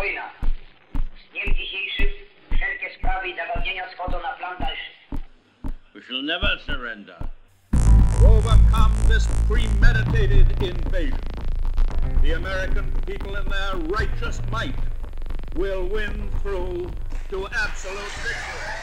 wojna. Z dniem dzisiejszym wszelkie sprawy i zagadnienia schodzą na plan dalszy. We shall never surrender. Overcome this premeditated invasion. The American people in their righteous might will win through to absolute victory.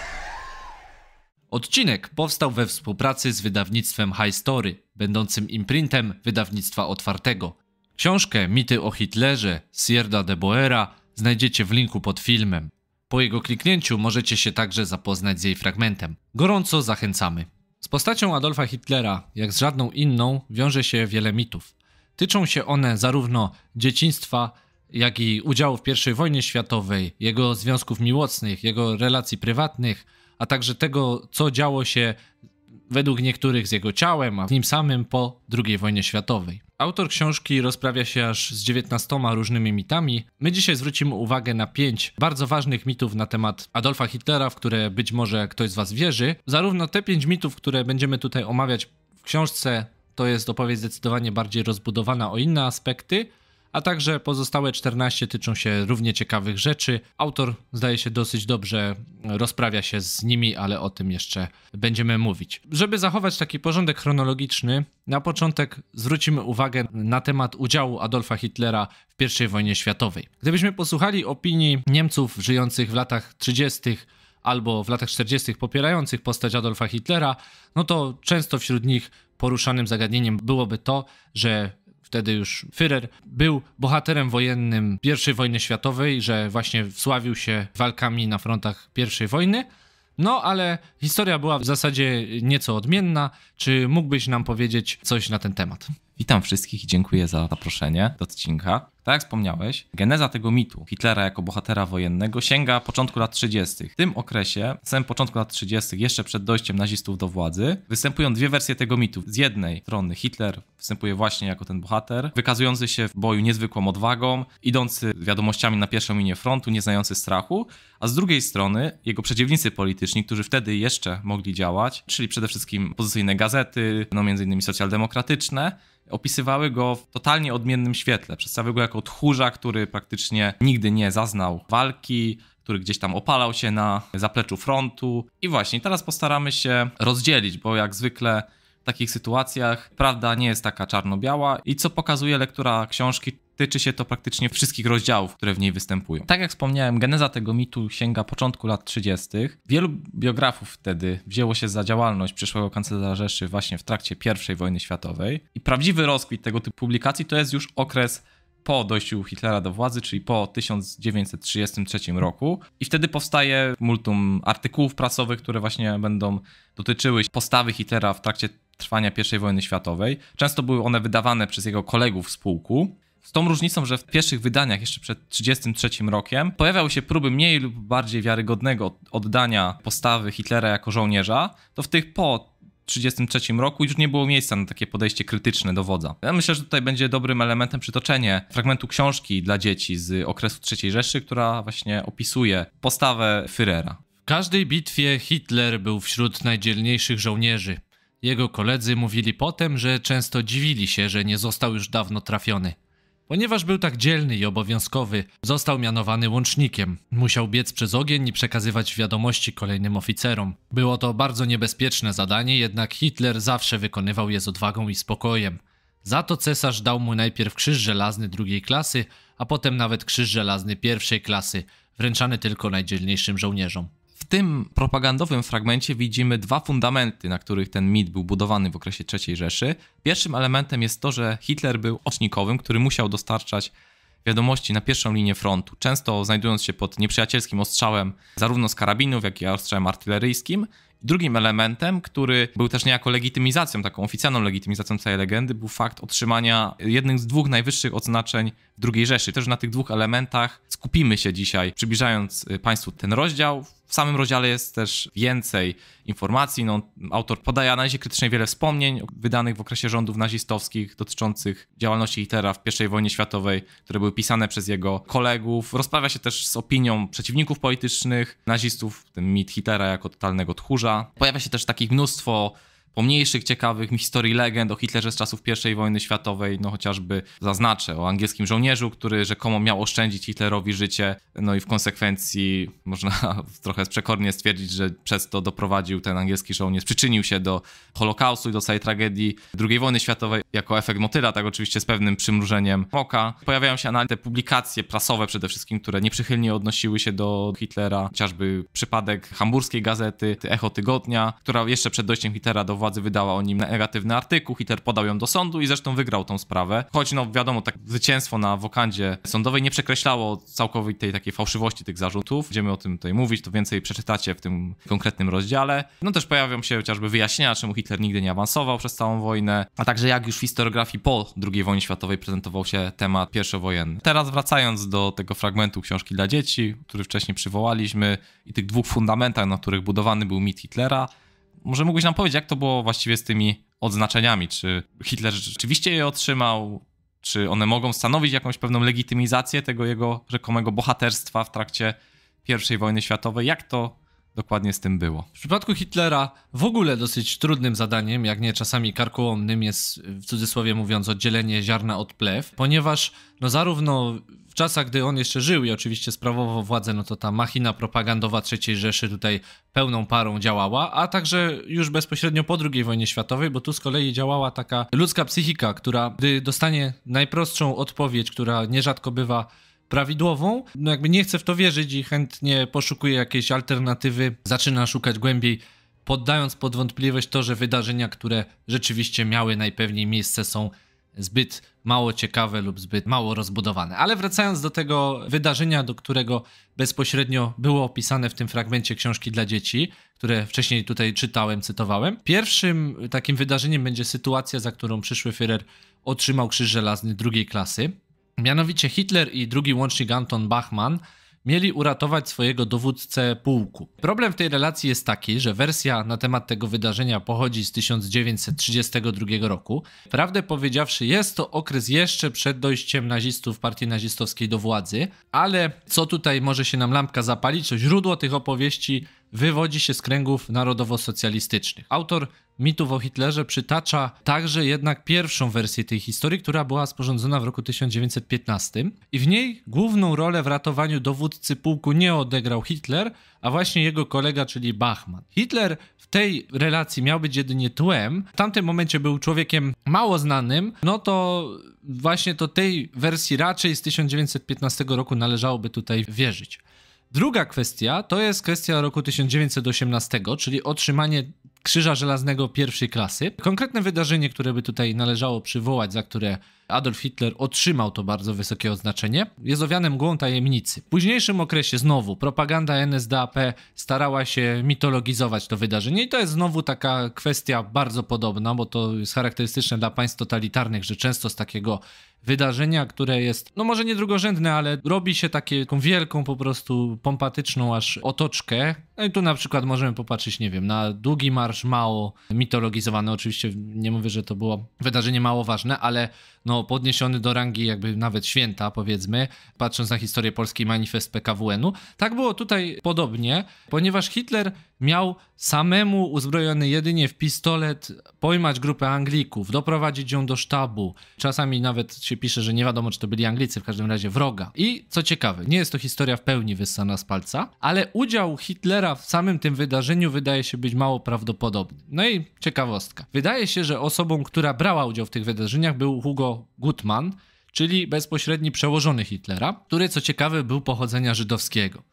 Odcinek powstał we współpracy z wydawnictwem High Story, będącym imprintem wydawnictwa otwartego. Książkę Mity o Hitlerze Sierda de Boera znajdziecie w linku pod filmem. Po jego kliknięciu możecie się także zapoznać z jej fragmentem. Gorąco zachęcamy. Z postacią Adolfa Hitlera, jak z żadną inną, wiąże się wiele mitów. Tyczą się one zarówno dzieciństwa, jak i udziału w I wojnie światowej, jego związków miłosnych, jego relacji prywatnych, a także tego, co działo się według niektórych z jego ciałem, a w nim samym po II wojnie światowej. Autor książki rozprawia się aż z 19 różnymi mitami. My dzisiaj zwrócimy uwagę na 5 bardzo ważnych mitów na temat Adolfa Hitlera, w które być może ktoś z Was wierzy. Zarówno te 5 mitów, które będziemy tutaj omawiać w książce, to jest opowieść zdecydowanie bardziej rozbudowana o inne aspekty, a także pozostałe 14 tyczą się równie ciekawych rzeczy. Autor zdaje się dosyć dobrze rozprawia się z nimi, ale o tym jeszcze będziemy mówić. Żeby zachować taki porządek chronologiczny, na początek zwrócimy uwagę na temat udziału Adolfa Hitlera w I wojnie światowej. Gdybyśmy posłuchali opinii Niemców żyjących w latach 30 albo w latach 40. popierających postać Adolfa Hitlera, no to często wśród nich poruszanym zagadnieniem byłoby to, że wtedy już Führer, był bohaterem wojennym I wojny światowej, że właśnie wsławił się walkami na frontach I wojny. No, ale historia była w zasadzie nieco odmienna. Czy mógłbyś nam powiedzieć coś na ten temat? Witam wszystkich i dziękuję za zaproszenie do odcinka. Tak jak wspomniałeś, geneza tego mitu Hitlera jako bohatera wojennego sięga początku lat 30. W tym okresie, w samym początku lat 30., jeszcze przed dojściem nazistów do władzy, występują dwie wersje tego mitu. Z jednej strony Hitler występuje właśnie jako ten bohater, wykazujący się w boju niezwykłą odwagą, idący wiadomościami na pierwszą linię frontu, nie znający strachu, a z drugiej strony jego przeciwnicy polityczni, którzy wtedy jeszcze mogli działać, czyli przede wszystkim pozycyjne gazety, no m.in. socjaldemokratyczne, opisywały go w totalnie odmiennym świetle. Przedstawiły go jako tchórza, który praktycznie nigdy nie zaznał walki, który gdzieś tam opalał się na zapleczu frontu. I właśnie teraz postaramy się rozdzielić, bo jak zwykle w takich sytuacjach prawda nie jest taka czarno-biała i co pokazuje lektura książki, tyczy się to praktycznie wszystkich rozdziałów, które w niej występują. Tak jak wspomniałem, geneza tego mitu sięga początku lat 30. Wielu biografów wtedy wzięło się za działalność przyszłego kanclerza Rzeszy właśnie w trakcie I wojny światowej i prawdziwy rozkwit tego typu publikacji to jest już okres po dojściu Hitlera do władzy, czyli po 1933 roku. I wtedy powstaje multum artykułów prasowych, które właśnie będą dotyczyły postawy Hitlera w trakcie trwania I wojny światowej. Często były one wydawane przez jego kolegów z pułku. Z tą różnicą, że w pierwszych wydaniach, jeszcze przed 1933 rokiem, pojawiały się próby mniej lub bardziej wiarygodnego oddania postawy Hitlera jako żołnierza, to w tych po 1933 roku już nie było miejsca na takie podejście krytyczne do wodza. Ja myślę, że tutaj będzie dobrym elementem przytoczenie fragmentu książki dla dzieci z okresu III Rzeszy, która właśnie opisuje postawę Führera. W każdej bitwie Hitler był wśród najdzielniejszych żołnierzy. Jego koledzy mówili potem, że często dziwili się, że nie został już dawno trafiony. Ponieważ był tak dzielny i obowiązkowy, został mianowany łącznikiem. Musiał biec przez ogień i przekazywać wiadomości kolejnym oficerom. Było to bardzo niebezpieczne zadanie, jednak Hitler zawsze wykonywał je z odwagą i spokojem. Za to cesarz dał mu najpierw krzyż żelazny drugiej klasy, a potem nawet krzyż żelazny pierwszej klasy, wręczany tylko najdzielniejszym żołnierzom. W tym propagandowym fragmencie widzimy dwa fundamenty, na których ten mit był budowany w okresie III Rzeszy. Pierwszym elementem jest to, że Hitler był ocznikowym, który musiał dostarczać wiadomości na pierwszą linię frontu, często znajdując się pod nieprzyjacielskim ostrzałem zarówno z karabinów, jak i ostrzałem artyleryjskim. Drugim elementem, który był też niejako legitymizacją, taką oficjalną legitymizacją całej legendy, był fakt otrzymania jednych z dwóch najwyższych odznaczeń II Rzeszy. Też na tych dwóch elementach skupimy się dzisiaj, przybliżając y, Państwu ten rozdział. W samym rozdziale jest też więcej informacji. No, autor podaje analizie krytycznej wiele wspomnień wydanych w okresie rządów nazistowskich dotyczących działalności Hitlera w I wojnie światowej, które były pisane przez jego kolegów. Rozprawia się też z opinią przeciwników politycznych, nazistów, ten mit Hitlera jako totalnego tchórza. Pojawia się też takich mnóstwo pomniejszych, ciekawych historii legend o Hitlerze z czasów I wojny światowej, no chociażby zaznaczę o angielskim żołnierzu, który rzekomo miał oszczędzić Hitlerowi życie, no i w konsekwencji można trochę przekornie stwierdzić, że przez to doprowadził ten angielski żołnierz, przyczynił się do Holokaustu i do całej tragedii II wojny światowej jako efekt motyla, tak oczywiście z pewnym przymrużeniem oka. Pojawiają się te publikacje prasowe przede wszystkim, które nieprzychylnie odnosiły się do Hitlera, chociażby przypadek hamburskiej gazety Echo Tygodnia, która jeszcze przed dojściem Hitlera do władzy władzy wydała o nim negatywny artykuł, Hitler podał ją do sądu i zresztą wygrał tą sprawę. Choć no wiadomo, tak zwycięstwo na wokandzie sądowej nie przekreślało całkowitej takiej fałszywości tych zarzutów. Będziemy o tym tutaj mówić, to więcej przeczytacie w tym konkretnym rozdziale. No też pojawią się chociażby wyjaśnienia, czemu Hitler nigdy nie awansował przez całą wojnę, a także jak już w historiografii po II wojnie światowej prezentował się temat pierwszowojenny. Teraz wracając do tego fragmentu książki dla dzieci, który wcześniej przywołaliśmy i tych dwóch fundamentach, na których budowany był mit Hitlera, może mógłbyś nam powiedzieć, jak to było właściwie z tymi odznaczeniami? Czy Hitler rzeczywiście je otrzymał? Czy one mogą stanowić jakąś pewną legitymizację tego jego rzekomego bohaterstwa w trakcie I wojny światowej? Jak to dokładnie z tym było. W przypadku Hitlera w ogóle dosyć trudnym zadaniem, jak nie czasami karkołomnym, jest w cudzysłowie mówiąc oddzielenie ziarna od plew, ponieważ no zarówno czasach, gdy on jeszcze żył i oczywiście sprawował władzę, no to ta machina propagandowa III Rzeszy tutaj pełną parą działała, a także już bezpośrednio po II wojnie światowej, bo tu z kolei działała taka ludzka psychika, która gdy dostanie najprostszą odpowiedź, która nierzadko bywa prawidłową, no jakby nie chce w to wierzyć i chętnie poszukuje jakiejś alternatywy, zaczyna szukać głębiej poddając pod wątpliwość to, że wydarzenia, które rzeczywiście miały najpewniej miejsce, są zbyt mało ciekawe lub zbyt mało rozbudowane. Ale wracając do tego wydarzenia, do którego bezpośrednio było opisane w tym fragmencie książki dla dzieci, które wcześniej tutaj czytałem, cytowałem. Pierwszym takim wydarzeniem będzie sytuacja, za którą przyszły Führer otrzymał Krzyż Żelazny drugiej klasy. Mianowicie Hitler i drugi łącznik Anton Bachmann mieli uratować swojego dowódcę pułku. Problem w tej relacji jest taki, że wersja na temat tego wydarzenia pochodzi z 1932 roku. Prawdę powiedziawszy, jest to okres jeszcze przed dojściem nazistów, partii nazistowskiej do władzy, ale co tutaj może się nam lampka zapalić, to źródło tych opowieści wywodzi się z kręgów narodowo-socjalistycznych. Autor mitów o Hitlerze przytacza także jednak pierwszą wersję tej historii, która była sporządzona w roku 1915 i w niej główną rolę w ratowaniu dowódcy pułku nie odegrał Hitler, a właśnie jego kolega, czyli Bachmann. Hitler w tej relacji miał być jedynie tłem, w tamtym momencie był człowiekiem mało znanym, no to właśnie to tej wersji raczej z 1915 roku należałoby tutaj wierzyć. Druga kwestia to jest kwestia roku 1918, czyli otrzymanie Krzyża Żelaznego pierwszej klasy. Konkretne wydarzenie, które by tutaj należało przywołać, za które Adolf Hitler otrzymał to bardzo wysokie oznaczenie, jest owianym mgłą tajemnicy. W późniejszym okresie znowu propaganda NSDAP starała się mitologizować to wydarzenie i to jest znowu taka kwestia bardzo podobna, bo to jest charakterystyczne dla państw totalitarnych, że często z takiego wydarzenia, które jest, no może nie drugorzędne, ale robi się takie, taką wielką, po prostu pompatyczną aż otoczkę. No i tu na przykład możemy popatrzeć, nie wiem, na długi marsz mało mitologizowany. Oczywiście nie mówię, że to było wydarzenie mało ważne, ale no podniesiony do rangi jakby nawet święta, powiedzmy, patrząc na historię Polski manifest PKWN-u. Tak było tutaj podobnie, ponieważ Hitler miał samemu uzbrojony jedynie w pistolet pojmać grupę Anglików, doprowadzić ją do sztabu. Czasami nawet się pisze, że nie wiadomo, czy to byli Anglicy, w każdym razie wroga. I co ciekawe, nie jest to historia w pełni wyssana z palca, ale udział Hitlera w samym tym wydarzeniu wydaje się być mało prawdopodobny. No i ciekawostka. Wydaje się, że osobą, która brała udział w tych wydarzeniach był Hugo Gutmann, czyli bezpośredni przełożony Hitlera, który co ciekawe był pochodzenia żydowskiego.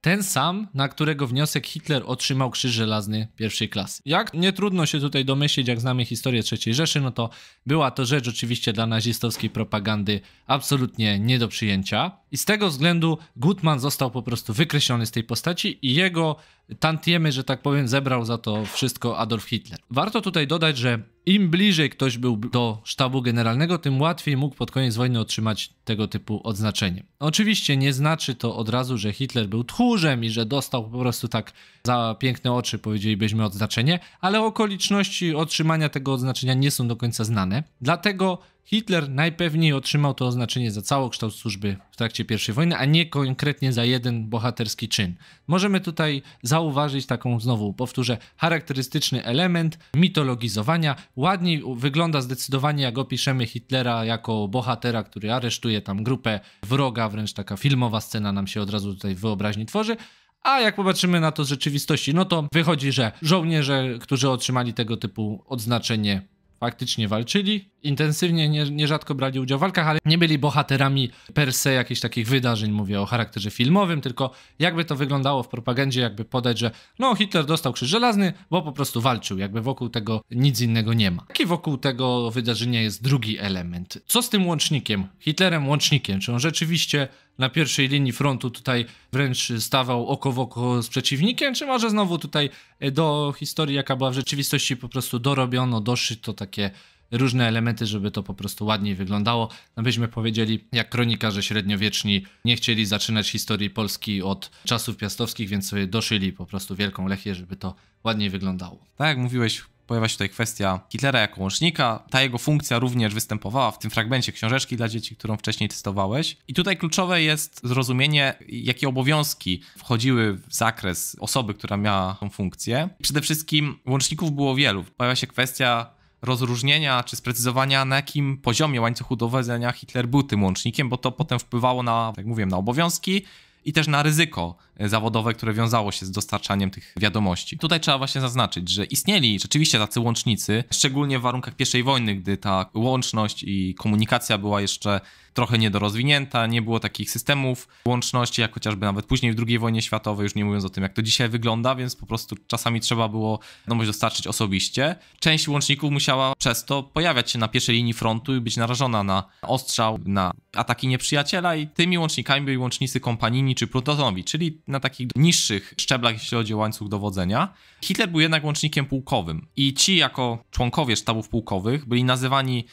Ten sam, na którego wniosek Hitler otrzymał Krzyż Żelazny pierwszej klasy. Jak nie trudno się tutaj domyślić, jak znamy historię III Rzeszy, no to była to rzecz oczywiście dla nazistowskiej propagandy absolutnie nie do przyjęcia. I z tego względu Gutmann został po prostu wykreślony z tej postaci i jego tantiemy, że tak powiem, zebrał za to wszystko Adolf Hitler. Warto tutaj dodać, że im bliżej ktoś był do sztabu generalnego, tym łatwiej mógł pod koniec wojny otrzymać tego typu odznaczenie. Oczywiście nie znaczy to od razu, że Hitler był tchórzem i że dostał po prostu tak za piękne oczy, powiedzielibyśmy, odznaczenie, ale okoliczności otrzymania tego odznaczenia nie są do końca znane. Dlatego Hitler najpewniej otrzymał to oznaczenie za całokształt służby w trakcie I wojny, a nie konkretnie za jeden bohaterski czyn. Możemy tutaj zauważyć taką, znowu powtórzę, charakterystyczny element mitologizowania. Ładniej wygląda zdecydowanie, jak opiszemy Hitlera jako bohatera, który aresztuje tam grupę wroga, wręcz taka filmowa scena nam się od razu tutaj w wyobraźni tworzy. A jak popatrzymy na to z rzeczywistości, no to wychodzi, że żołnierze, którzy otrzymali tego typu odznaczenie, faktycznie walczyli, intensywnie, nie, nierzadko brali udział w walkach, ale nie byli bohaterami per se jakichś takich wydarzeń, mówię o charakterze filmowym, tylko jakby to wyglądało w propagandzie, jakby podać, że no Hitler dostał krzyż żelazny, bo po prostu walczył, jakby wokół tego nic innego nie ma. Taki wokół tego wydarzenia jest drugi element. Co z tym łącznikiem, Hitlerem łącznikiem? Czy on rzeczywiście na pierwszej linii frontu tutaj wręcz stawał oko w oko z przeciwnikiem, czy może znowu tutaj e, do historii, jaka była w rzeczywistości, po prostu dorobiono, doszyto takie różne elementy, żeby to po prostu ładniej wyglądało. No byśmy powiedzieli, jak kronikarze średniowieczni nie chcieli zaczynać historii Polski od czasów piastowskich, więc sobie doszyli po prostu wielką lechię, żeby to ładniej wyglądało. Tak jak mówiłeś, Pojawia się tutaj kwestia Hitlera jako łącznika. Ta jego funkcja również występowała w tym fragmencie książeczki dla dzieci, którą wcześniej testowałeś. I tutaj kluczowe jest zrozumienie, jakie obowiązki wchodziły w zakres osoby, która miała tą funkcję. Przede wszystkim łączników było wielu. Pojawia się kwestia rozróżnienia czy sprecyzowania, na jakim poziomie łańcuchu dowodzenia Hitler był tym łącznikiem, bo to potem wpływało na, tak jak mówiłem, na obowiązki, i też na ryzyko e, zawodowe, które wiązało się z dostarczaniem tych wiadomości. Tutaj trzeba właśnie zaznaczyć, że istnieli rzeczywiście tacy łącznicy, szczególnie w warunkach pierwszej wojny, gdy ta łączność i komunikacja była jeszcze trochę niedorozwinięta, nie było takich systemów łączności, jak chociażby nawet później w II wojnie światowej, już nie mówiąc o tym, jak to dzisiaj wygląda, więc po prostu czasami trzeba było wiadomość no, dostarczyć osobiście. Część łączników musiała przez to pojawiać się na pierwszej linii frontu i być narażona na ostrzał, na ataki nieprzyjaciela i tymi łącznikami byli łącznicy kompanini czy plutonowi, czyli na takich niższych szczeblach, jeśli chodzi o łańcuch dowodzenia. Hitler był jednak łącznikiem pułkowym i ci jako członkowie sztabów pułkowych byli nazywani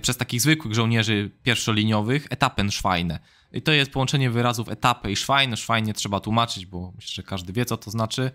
przez takich zwykłych żołnierzy pierwszoliniowych szwajne I to jest połączenie wyrazów etapy i szwajne Schwein trzeba tłumaczyć, bo myślę, że każdy wie, co to znaczy.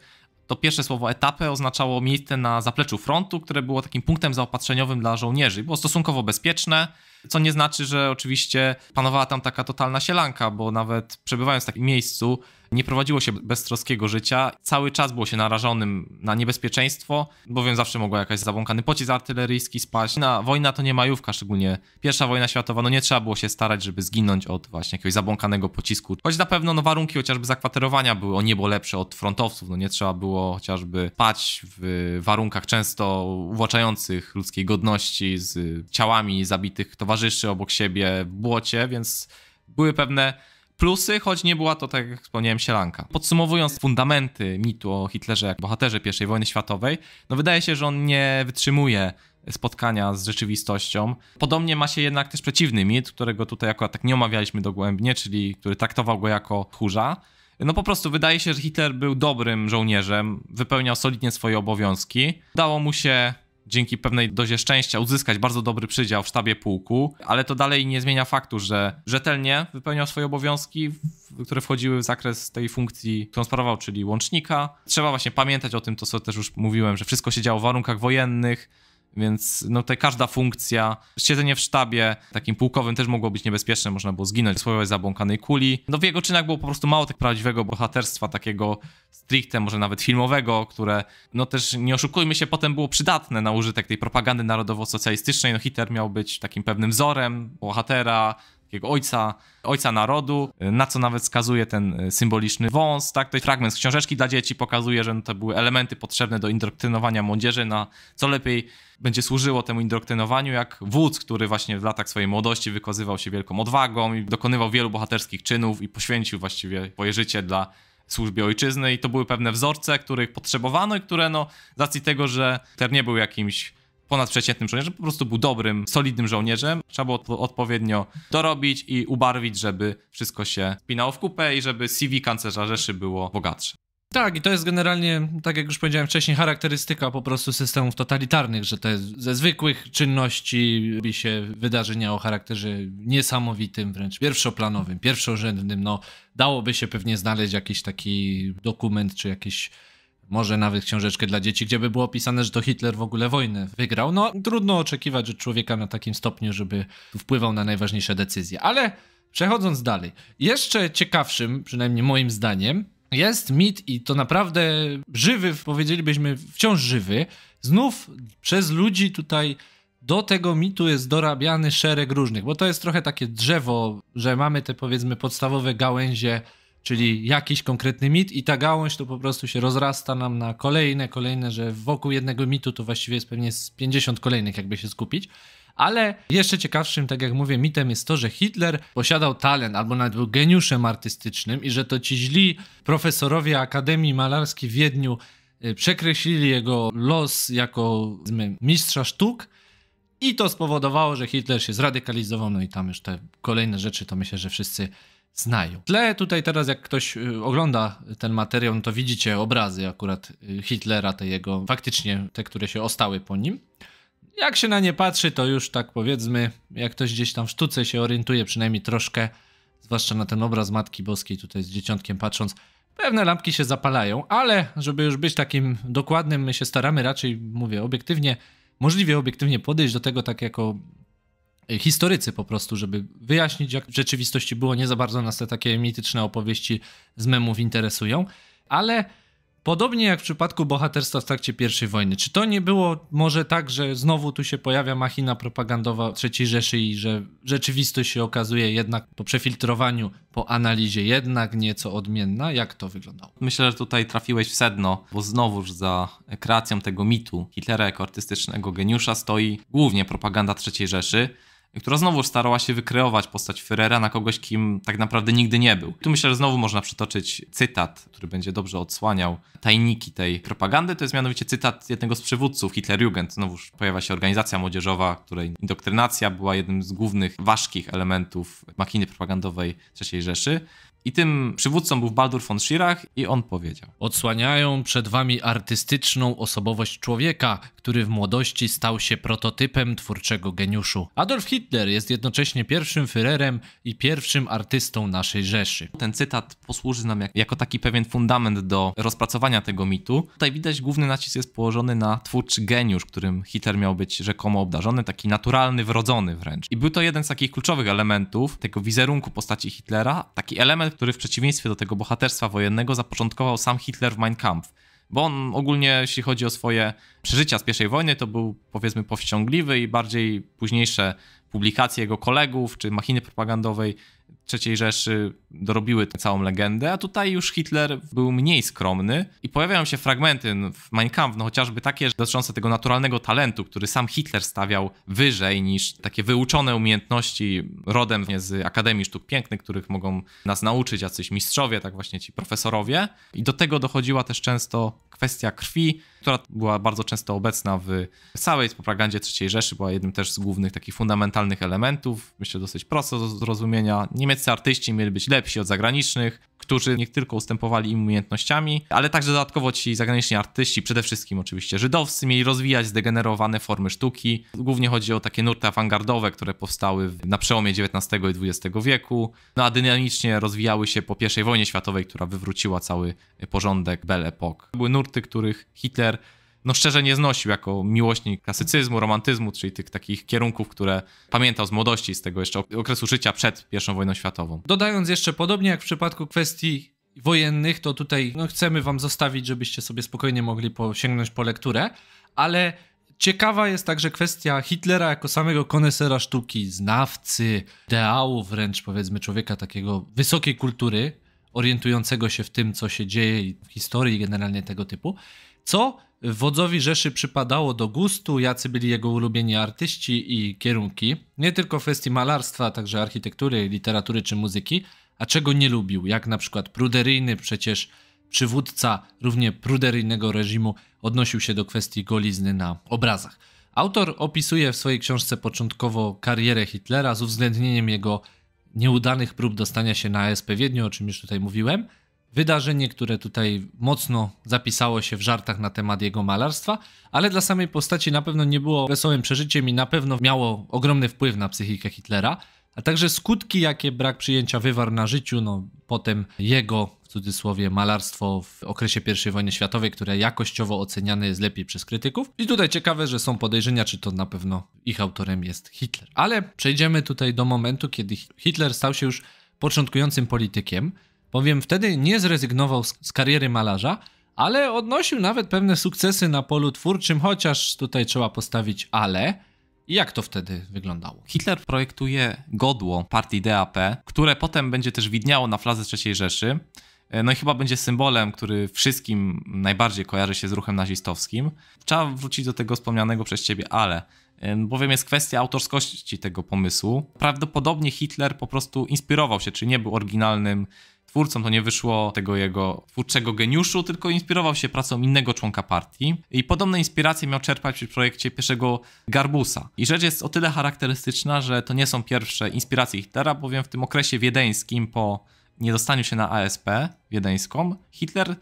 To pierwsze słowo etapę oznaczało miejsce na zapleczu frontu, które było takim punktem zaopatrzeniowym dla żołnierzy. Było stosunkowo bezpieczne, co nie znaczy, że oczywiście panowała tam taka totalna sielanka, bo nawet przebywając w takim miejscu, nie prowadziło się beztroskiego życia. Cały czas było się narażonym na niebezpieczeństwo, bowiem zawsze mogło jakaś zabłąkany pocisk artyleryjski spaść. Na no, wojna to nie majówka, szczególnie pierwsza wojna światowa, no nie trzeba było się starać, żeby zginąć od właśnie jakiegoś zabłąkanego pocisku. Choć na pewno no, warunki chociażby zakwaterowania były o niebo lepsze od frontowców, no nie trzeba było chociażby spać w warunkach często uwłaczających ludzkiej godności z ciałami zabitych towarzyszy towarzyszy obok siebie w błocie, więc były pewne plusy, choć nie była to, tak jak wspomniałem, sielanka. Podsumowując fundamenty mitu o Hitlerze jak bohaterze I wojny światowej, no wydaje się, że on nie wytrzymuje spotkania z rzeczywistością. Podobnie ma się jednak też przeciwny mit, którego tutaj akurat tak nie omawialiśmy dogłębnie, czyli który traktował go jako tchórza. No po prostu wydaje się, że Hitler był dobrym żołnierzem, wypełniał solidnie swoje obowiązki. Dało mu się dzięki pewnej dozie szczęścia uzyskać bardzo dobry przydział w sztabie pułku, ale to dalej nie zmienia faktu, że rzetelnie wypełniał swoje obowiązki, które wchodziły w zakres tej funkcji, którą sprawował, czyli łącznika. Trzeba właśnie pamiętać o tym, to co też już mówiłem, że wszystko się działo w warunkach wojennych, więc no tutaj każda funkcja, siedzenie w sztabie takim pułkowym też mogło być niebezpieczne, można było zginąć, słowować zabłąkanej kuli. No w jego czynach było po prostu mało tak prawdziwego bohaterstwa, takiego stricte może nawet filmowego, które no też nie oszukujmy się, potem było przydatne na użytek tej propagandy narodowo-socjalistycznej. No Hitler miał być takim pewnym wzorem bohatera, takiego ojca, ojca narodu, na co nawet skazuje ten e, symboliczny wąs, tak? To fragment z książeczki dla dzieci pokazuje, że no to były elementy potrzebne do indoktrynowania młodzieży na co lepiej będzie służyło temu indoktrynowaniu, jak wódz, który właśnie w latach swojej młodości wykazywał się wielką odwagą i dokonywał wielu bohaterskich czynów i poświęcił właściwie swoje życie dla służbie ojczyzny i to były pewne wzorce, których potrzebowano i które no, z racji tego, że Ter nie był jakimś ponadprzeciętnym żołnierzem, po prostu był dobrym, solidnym żołnierzem. Trzeba było odpowiednio dorobić i ubarwić, żeby wszystko się spinało w kupę i żeby CV kanclerza Rzeszy było bogatsze. Tak, i to jest generalnie, tak jak już powiedziałem wcześniej, charakterystyka po prostu systemów totalitarnych, że te ze zwykłych czynności robi się wydarzenia o charakterze niesamowitym, wręcz pierwszoplanowym, pierwszorzędnym. No, dałoby się pewnie znaleźć jakiś taki dokument czy jakiś może nawet książeczkę dla dzieci, gdzie by było opisane, że to Hitler w ogóle wojnę wygrał. No, trudno oczekiwać od człowieka na takim stopniu, żeby wpływał na najważniejsze decyzje. Ale przechodząc dalej, jeszcze ciekawszym, przynajmniej moim zdaniem, jest mit i to naprawdę żywy, powiedzielibyśmy wciąż żywy. Znów przez ludzi tutaj do tego mitu jest dorabiany szereg różnych, bo to jest trochę takie drzewo, że mamy te powiedzmy podstawowe gałęzie czyli jakiś konkretny mit i ta gałąź to po prostu się rozrasta nam na kolejne, kolejne, że wokół jednego mitu to właściwie jest pewnie z 50 kolejnych jakby się skupić. Ale jeszcze ciekawszym, tak jak mówię, mitem jest to, że Hitler posiadał talent albo nawet był geniuszem artystycznym i że to ci źli profesorowie Akademii Malarskiej w Wiedniu y, przekreślili jego los jako mistrza sztuk. I to spowodowało, że Hitler się zradykalizował, no i tam już te kolejne rzeczy, to myślę, że wszyscy znają. tle tutaj teraz, jak ktoś y, ogląda ten materiał, no to widzicie obrazy akurat y, Hitlera, te jego, faktycznie te, które się ostały po nim. Jak się na nie patrzy, to już tak powiedzmy, jak ktoś gdzieś tam w sztuce się orientuje, przynajmniej troszkę, zwłaszcza na ten obraz Matki Boskiej tutaj z dzieciątkiem patrząc, pewne lampki się zapalają, ale żeby już być takim dokładnym, my się staramy raczej, mówię, obiektywnie, możliwie obiektywnie podejść do tego tak jako historycy po prostu, żeby wyjaśnić, jak w rzeczywistości było. Nie za bardzo nas te takie mityczne opowieści z memów interesują, ale podobnie jak w przypadku bohaterstwa w trakcie I wojny, czy to nie było może tak, że znowu tu się pojawia machina propagandowa III Rzeszy i że rzeczywistość się okazuje jednak po przefiltrowaniu, po analizie jednak nieco odmienna? Jak to wyglądało? Myślę, że tutaj trafiłeś w sedno, bo znowuż za kreacją tego mitu Hitlera jako artystycznego geniusza stoi głównie propaganda III Rzeszy, która znowu starała się wykreować postać Ferrera na kogoś, kim tak naprawdę nigdy nie był. Tu myślę, że znowu można przytoczyć cytat, który będzie dobrze odsłaniał tajniki tej propagandy. To jest mianowicie cytat jednego z przywódców Hitlerjugend. Znowuż pojawia się organizacja młodzieżowa, której indoktrynacja była jednym z głównych, ważkich elementów machiny propagandowej III Rzeszy. I tym przywódcą był Baldur von Schirach i on powiedział: Odsłaniają przed wami artystyczną osobowość człowieka, który w młodości stał się prototypem twórczego geniuszu. Adolf Hitler jest jednocześnie pierwszym Führerem i pierwszym artystą naszej Rzeszy. Ten cytat posłuży nam jako taki pewien fundament do rozpracowania tego mitu. Tutaj widać główny nacisk jest położony na twórczy geniusz, którym Hitler miał być rzekomo obdarzony, taki naturalny, wrodzony wręcz. I był to jeden z takich kluczowych elementów tego wizerunku postaci Hitlera, taki element, który w przeciwieństwie do tego bohaterstwa wojennego zapoczątkował sam Hitler w Mein Kampf bo on ogólnie, jeśli chodzi o swoje przeżycia z pierwszej wojny, to był powiedzmy powściągliwy i bardziej późniejsze publikacje jego kolegów czy machiny propagandowej III Rzeszy dorobiły całą legendę, a tutaj już Hitler był mniej skromny i pojawiają się fragmenty w Mein Kampf, no chociażby takie dotyczące tego naturalnego talentu, który sam Hitler stawiał wyżej niż takie wyuczone umiejętności rodem z Akademii Sztuk Pięknych, których mogą nas nauczyć jacyś mistrzowie, tak właśnie ci profesorowie. I do tego dochodziła też często kwestia krwi, która była bardzo często obecna w całej propagandzie III Rzeszy, była jednym też z głównych takich fundamentalnych elementów, myślę dosyć prosto do zrozumienia. Niemieccy artyści mieli być lepsi lepsi od zagranicznych, którzy nie tylko ustępowali im umiejętnościami, ale także dodatkowo ci zagraniczni artyści, przede wszystkim oczywiście żydowscy, mieli rozwijać zdegenerowane formy sztuki. Głównie chodzi o takie nurty awangardowe, które powstały na przełomie XIX i XX wieku, no a dynamicznie rozwijały się po I wojnie światowej, która wywróciła cały porządek Belle Epoque. Były nurty, których Hitler no szczerze nie znosił jako miłośnik klasycyzmu, romantyzmu, czyli tych takich kierunków, które pamiętał z młodości, z tego jeszcze okresu życia przed I wojną światową. Dodając jeszcze, podobnie jak w przypadku kwestii wojennych, to tutaj no, chcemy wam zostawić, żebyście sobie spokojnie mogli sięgnąć po lekturę, ale ciekawa jest także kwestia Hitlera jako samego konesera sztuki, znawcy, ideału wręcz powiedzmy człowieka takiego wysokiej kultury, orientującego się w tym, co się dzieje i w historii generalnie tego typu co wodzowi Rzeszy przypadało do gustu, jacy byli jego ulubieni artyści i kierunki, nie tylko kwestii malarstwa, także architektury, literatury czy muzyki, a czego nie lubił, jak na przykład pruderyjny przecież przywódca równie pruderyjnego reżimu odnosił się do kwestii golizny na obrazach. Autor opisuje w swojej książce początkowo karierę Hitlera z uwzględnieniem jego nieudanych prób dostania się na SP Wiedniu, o czym już tutaj mówiłem, wydarzenie, które tutaj mocno zapisało się w żartach na temat jego malarstwa, ale dla samej postaci na pewno nie było wesołym przeżyciem i na pewno miało ogromny wpływ na psychikę Hitlera, a także skutki, jakie brak przyjęcia wywarł na życiu, no potem jego w cudzysłowie malarstwo w okresie I wojny światowej, które jakościowo oceniane jest lepiej przez krytyków. I tutaj ciekawe, że są podejrzenia, czy to na pewno ich autorem jest Hitler. Ale przejdziemy tutaj do momentu, kiedy Hitler stał się już początkującym politykiem bowiem wtedy nie zrezygnował z kariery malarza, ale odnosił nawet pewne sukcesy na polu twórczym, chociaż tutaj trzeba postawić ale. I jak to wtedy wyglądało? Hitler projektuje godło partii DAP, które potem będzie też widniało na fladze III Rzeszy. E, no i chyba będzie symbolem, który wszystkim najbardziej kojarzy się z ruchem nazistowskim. Trzeba wrócić do tego wspomnianego przez ciebie ale, e, bowiem jest kwestia autorskości tego pomysłu. Prawdopodobnie Hitler po prostu inspirował się, czy nie był oryginalnym twórcą, to nie wyszło tego jego twórczego geniuszu, tylko inspirował się pracą innego członka partii i podobne inspiracje miał czerpać przy projekcie pierwszego Garbusa. I rzecz jest o tyle charakterystyczna, że to nie są pierwsze inspiracje Hitlera, bowiem w tym okresie wiedeńskim po niedostaniu się na ASP wiedeńską, Hitler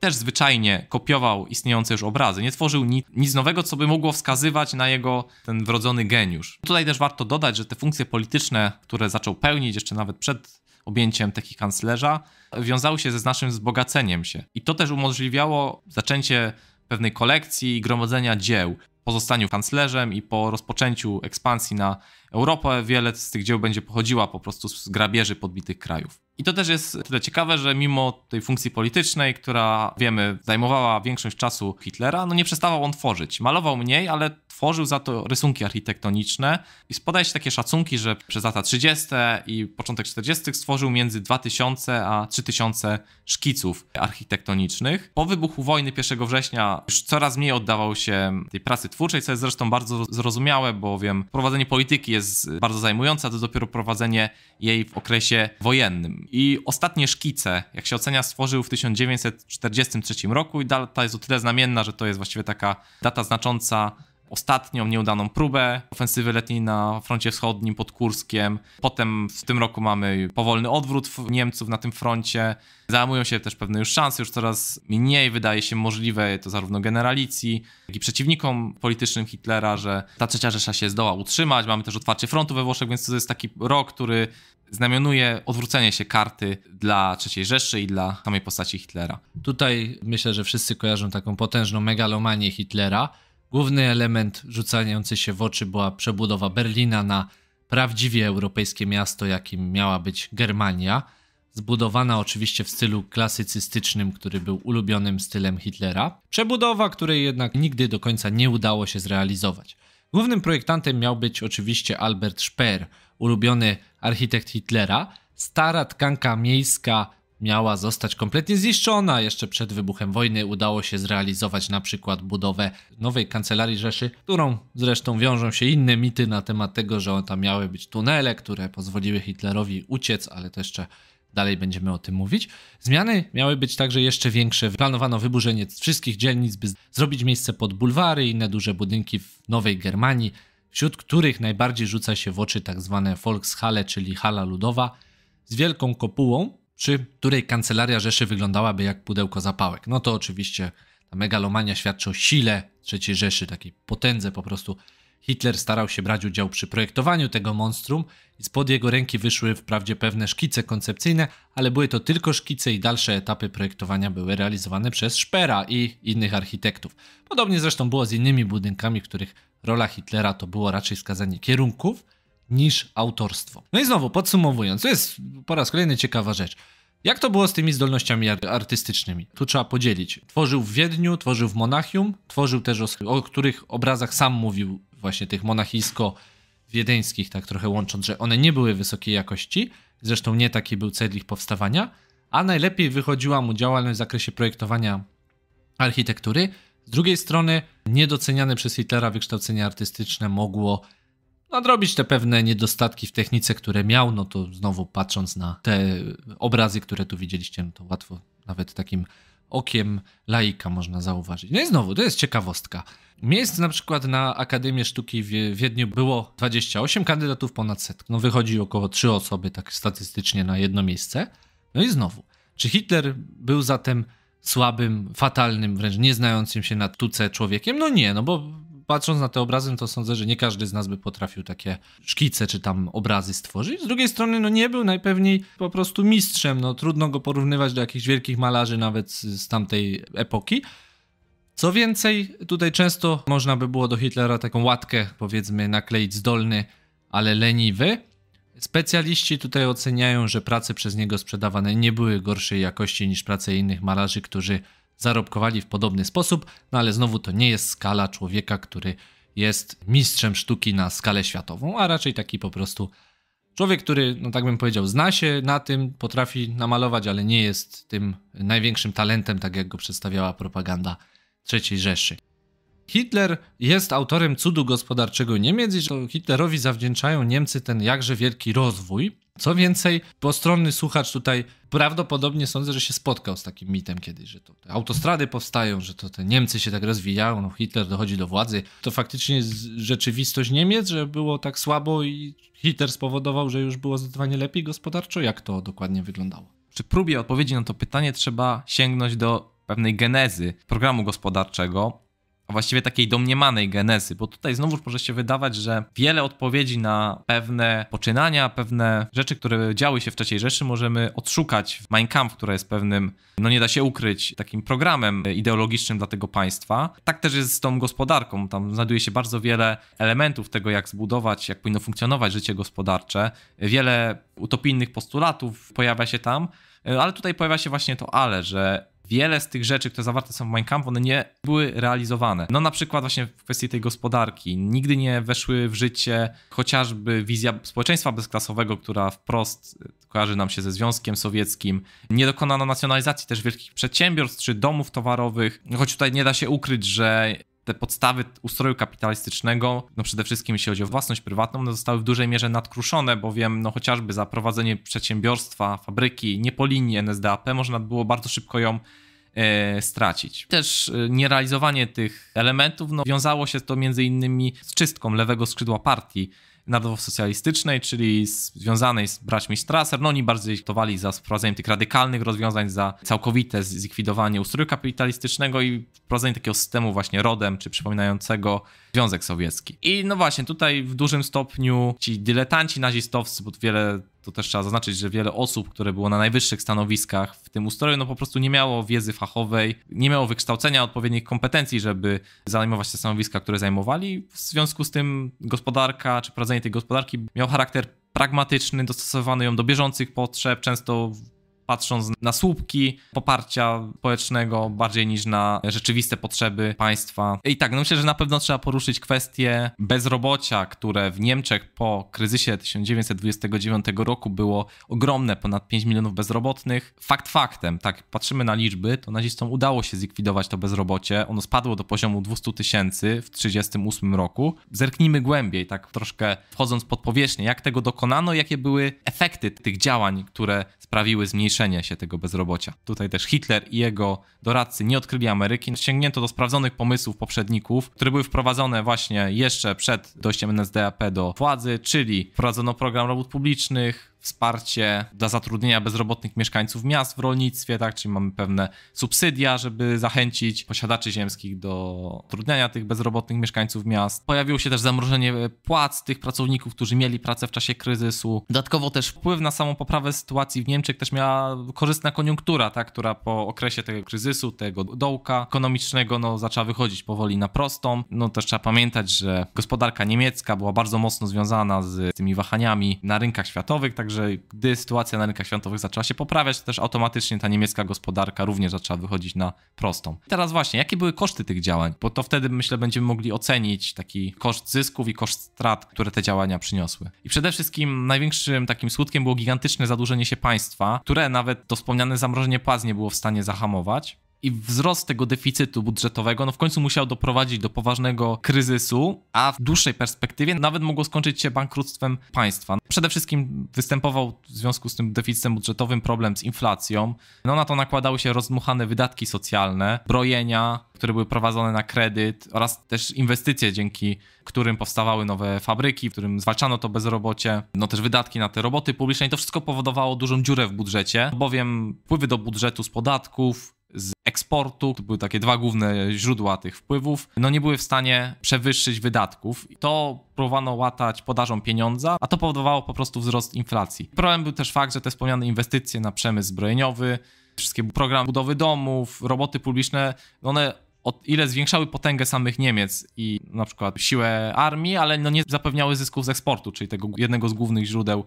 też zwyczajnie kopiował istniejące już obrazy. Nie tworzył nic, nowego, co by mogło wskazywać na jego ten wrodzony geniusz. Tutaj też warto dodać, że te funkcje polityczne, które zaczął pełnić jeszcze nawet przed objęciem techii kanclerza, wiązały się ze znacznym wzbogaceniem się. I to też umożliwiało zaczęcie pewnej kolekcji i gromadzenia dzieł. Po zostaniu kanclerzem i po rozpoczęciu ekspansji na Europę, wiele z tych dzieł będzie pochodziła po prostu z grabieży podbitych krajów. I to też jest tyle ciekawe, że mimo tej funkcji politycznej, która wiemy zajmowała większość czasu Hitlera, no nie przestawał on tworzyć. Malował mniej, ale tworzył za to rysunki architektoniczne i podaje się takie szacunki, że przez lata 30. i początek 40. stworzył między 2000 a 3000 szkiców architektonicznych. Po wybuchu wojny 1 września już coraz mniej oddawał się tej pracy twórczej, co jest zresztą bardzo zrozumiałe, bowiem prowadzenie polityki jest bardzo zajmujące, a to dopiero prowadzenie jej w okresie wojennym. I ostatnie szkice, jak się ocenia, stworzył w 1943 roku i data jest o tyle znamienna, że to jest właściwie taka data znacząca ostatnią nieudaną próbę ofensywy letniej na froncie wschodnim pod Kurskiem. Potem w tym roku mamy powolny odwrót Niemców na tym froncie. Zajmują się też pewne już szanse, już coraz mniej wydaje się możliwe to zarówno generalicji, jak i przeciwnikom politycznym Hitlera, że ta trzecia Rzesza się zdoła utrzymać. Mamy też otwarcie frontu we Włoszech, więc to jest taki rok, który znamionuje odwrócenie się karty dla III Rzeszy i dla samej postaci Hitlera. Tutaj myślę, że wszyscy kojarzą taką potężną megalomanię Hitlera, Główny element rzucający się w oczy była przebudowa Berlina na prawdziwie europejskie miasto, jakim miała być Germania, zbudowana oczywiście w stylu klasycystycznym, który był ulubionym stylem Hitlera. Przebudowa, której jednak nigdy do końca nie udało się zrealizować. Głównym projektantem miał być oczywiście Albert Speer, ulubiony architekt Hitlera, stara tkanka miejska miała zostać kompletnie zniszczona. Jeszcze przed wybuchem wojny udało się zrealizować na przykład budowę nowej kancelarii Rzeszy, którą zresztą wiążą się inne mity na temat tego, że tam miały być tunele, które pozwoliły Hitlerowi uciec, ale to jeszcze dalej będziemy o tym mówić. Zmiany miały być także jeszcze większe. Planowano wyburzenie wszystkich dzielnic, by zrobić miejsce pod bulwary i inne duże budynki w Nowej Germanii, wśród których najbardziej rzuca się w oczy tak zwane Volkshalle, czyli hala ludowa, z wielką kopułą, czy której kancelaria Rzeszy wyglądałaby jak pudełko zapałek? No to oczywiście ta megalomania świadczy o sile III Rzeszy, takiej potędze po prostu. Hitler starał się brać udział przy projektowaniu tego monstrum i spod jego ręki wyszły wprawdzie pewne szkice koncepcyjne, ale były to tylko szkice i dalsze etapy projektowania były realizowane przez Szpera i innych architektów. Podobnie zresztą było z innymi budynkami, w których rola Hitlera to było raczej skazanie kierunków, niż autorstwo. No i znowu, podsumowując, to jest po raz kolejny ciekawa rzecz. Jak to było z tymi zdolnościami artystycznymi? Tu trzeba podzielić. Tworzył w Wiedniu, tworzył w Monachium, tworzył też o, o których obrazach sam mówił, właśnie tych monachijsko wiedeńskich, tak trochę łącząc, że one nie były wysokiej jakości, zresztą nie taki był cel ich powstawania, a najlepiej wychodziła mu działalność w zakresie projektowania architektury. Z drugiej strony, niedoceniane przez Hitlera wykształcenie artystyczne mogło nadrobić te pewne niedostatki w technice, które miał, no to znowu patrząc na te obrazy, które tu widzieliście, no to łatwo nawet takim okiem laika można zauważyć. No i znowu, to jest ciekawostka. Miejsc na przykład na Akademię Sztuki w Wiedniu było 28 kandydatów ponad setkę. No wychodzi około 3 osoby tak statystycznie na jedno miejsce. No i znowu, czy Hitler był zatem słabym, fatalnym, wręcz nieznającym się na tuce człowiekiem? No nie, no bo patrząc na te obrazy, no to sądzę, że nie każdy z nas by potrafił takie szkice czy tam obrazy stworzyć. Z drugiej strony, no nie był najpewniej po prostu mistrzem, no trudno go porównywać do jakichś wielkich malarzy nawet z tamtej epoki. Co więcej, tutaj często można by było do Hitlera taką łatkę, powiedzmy, nakleić zdolny, ale leniwy. Specjaliści tutaj oceniają, że prace przez niego sprzedawane nie były gorszej jakości niż prace innych malarzy, którzy zarobkowali w podobny sposób, no ale znowu to nie jest skala człowieka, który jest mistrzem sztuki na skalę światową, a raczej taki po prostu człowiek, który, no tak bym powiedział, zna się na tym, potrafi namalować, ale nie jest tym największym talentem, tak jak go przedstawiała propaganda III Rzeszy. Hitler jest autorem cudu gospodarczego Niemiec i Hitlerowi zawdzięczają Niemcy ten jakże wielki rozwój, co więcej, postronny słuchacz tutaj prawdopodobnie sądzę, że się spotkał z takim mitem kiedyś, że to te autostrady powstają, że to te Niemcy się tak rozwijają, no Hitler dochodzi do władzy. To faktycznie rzeczywistość Niemiec, że było tak słabo i Hitler spowodował, że już było zdecydowanie lepiej gospodarczo? Jak to dokładnie wyglądało? Przy próbie odpowiedzi na to pytanie trzeba sięgnąć do pewnej genezy programu gospodarczego a właściwie takiej domniemanej genezy, bo tutaj znowuż może się wydawać, że wiele odpowiedzi na pewne poczynania, pewne rzeczy, które działy się w czasie Rzeszy, możemy odszukać w Mein Kampf, które jest pewnym, no nie da się ukryć, takim programem ideologicznym dla tego państwa. Tak też jest z tą gospodarką. Tam znajduje się bardzo wiele elementów tego, jak zbudować, jak powinno funkcjonować życie gospodarcze. Wiele utopijnych postulatów pojawia się tam, ale tutaj pojawia się właśnie to ale, że wiele z tych rzeczy, które zawarte są w Minecraft, one nie były realizowane. No na przykład właśnie w kwestii tej gospodarki. Nigdy nie weszły w życie chociażby wizja społeczeństwa bezklasowego, która wprost e, kojarzy nam się ze Związkiem Sowieckim. Nie dokonano nacjonalizacji też wielkich przedsiębiorstw czy domów towarowych, choć tutaj nie da się ukryć, że te podstawy ustroju kapitalistycznego, no przede wszystkim jeśli chodzi o własność prywatną, no zostały w dużej mierze nadkruszone, bowiem no chociażby za prowadzenie przedsiębiorstwa, fabryki nie po linii NSDAP można było bardzo szybko ją e, stracić. Też e, nierealizowanie tych elementów no, wiązało się to między innymi z czystką lewego skrzydła partii narodowo-socjalistycznej, czyli związanej z braćmi Strasser. No oni bardziej optowali za wprowadzenie tych radykalnych rozwiązań, za całkowite zlikwidowanie ustroju kapitalistycznego i wprowadzenie takiego systemu właśnie rodem, czy przypominającego Związek Sowiecki. I no właśnie, tutaj w dużym stopniu ci dyletanci nazistowscy, bo wiele to też trzeba zaznaczyć, że wiele osób, które było na najwyższych stanowiskach w tym ustroju, no po prostu nie miało wiedzy fachowej, nie miało wykształcenia, odpowiednich kompetencji, żeby zajmować te stanowiska, które zajmowali. W związku z tym gospodarka, czy prowadzenie tej gospodarki miał charakter pragmatyczny, dostosowany ją do bieżących potrzeb, często patrząc na słupki poparcia społecznego bardziej niż na rzeczywiste potrzeby państwa. I tak, no myślę, że na pewno trzeba poruszyć kwestię bezrobocia, które w Niemczech po kryzysie 1929 roku było ogromne, ponad 5 milionów bezrobotnych. Fakt faktem, tak, patrzymy na liczby, to nazistom udało się zlikwidować to bezrobocie. Ono spadło do poziomu 200 tysięcy w 1938 roku. Zerknijmy głębiej, tak troszkę wchodząc pod powierzchnię, jak tego dokonano, jakie były efekty tych działań, które sprawiły zmniejszenie się tego bezrobocia. Tutaj też Hitler i jego doradcy nie odkryli Ameryki. Sięgnięto do sprawdzonych pomysłów poprzedników, które były wprowadzone właśnie jeszcze przed dojściem NSDAP do władzy, czyli wprowadzono program robót publicznych, wsparcie dla zatrudnienia bezrobotnych mieszkańców miast w rolnictwie, tak? Czyli mamy pewne subsydia, żeby zachęcić posiadaczy ziemskich do zatrudniania tych bezrobotnych mieszkańców miast. Pojawiło się też zamrożenie płac tych pracowników, którzy mieli pracę w czasie kryzysu. Dodatkowo też wpływ na samą poprawę sytuacji w Niemczech też miała korzystna koniunktura, tak? która po okresie tego kryzysu, tego dołka ekonomicznego, no, zaczęła wychodzić powoli na prostą. No też trzeba pamiętać, że gospodarka niemiecka była bardzo mocno związana z tymi wahaniami na rynkach światowych, tak Także gdy sytuacja na rynkach światowych zaczęła się poprawiać, to też automatycznie ta niemiecka gospodarka również zaczęła wychodzić na prostą. I teraz właśnie, jakie były koszty tych działań? Bo to wtedy myślę będziemy mogli ocenić taki koszt zysków i koszt strat, które te działania przyniosły. I przede wszystkim największym takim skutkiem było gigantyczne zadłużenie się państwa, które nawet to wspomniane zamrożenie płac nie było w stanie zahamować i wzrost tego deficytu budżetowego no w końcu musiał doprowadzić do poważnego kryzysu, a w dłuższej perspektywie nawet mogło skończyć się bankructwem państwa. No, przede wszystkim występował w związku z tym deficytem budżetowym problem z inflacją. No na to nakładały się rozdmuchane wydatki socjalne, brojenia, które były prowadzone na kredyt oraz też inwestycje, dzięki którym powstawały nowe fabryki, w którym zwalczano to bezrobocie, no też wydatki na te roboty publiczne i to wszystko powodowało dużą dziurę w budżecie, bowiem wpływy do budżetu z podatków, z eksportu, to były takie dwa główne źródła tych wpływów, no nie były w stanie przewyższyć wydatków. To próbowano łatać podażą pieniądza, a to powodowało po prostu wzrost inflacji. Problem był też fakt, że te wspomniane inwestycje na przemysł zbrojeniowy, wszystkie programy budowy domów, roboty publiczne, one o ile zwiększały potęgę samych Niemiec i na przykład siłę armii, ale no nie zapewniały zysków z eksportu, czyli tego jednego z głównych źródeł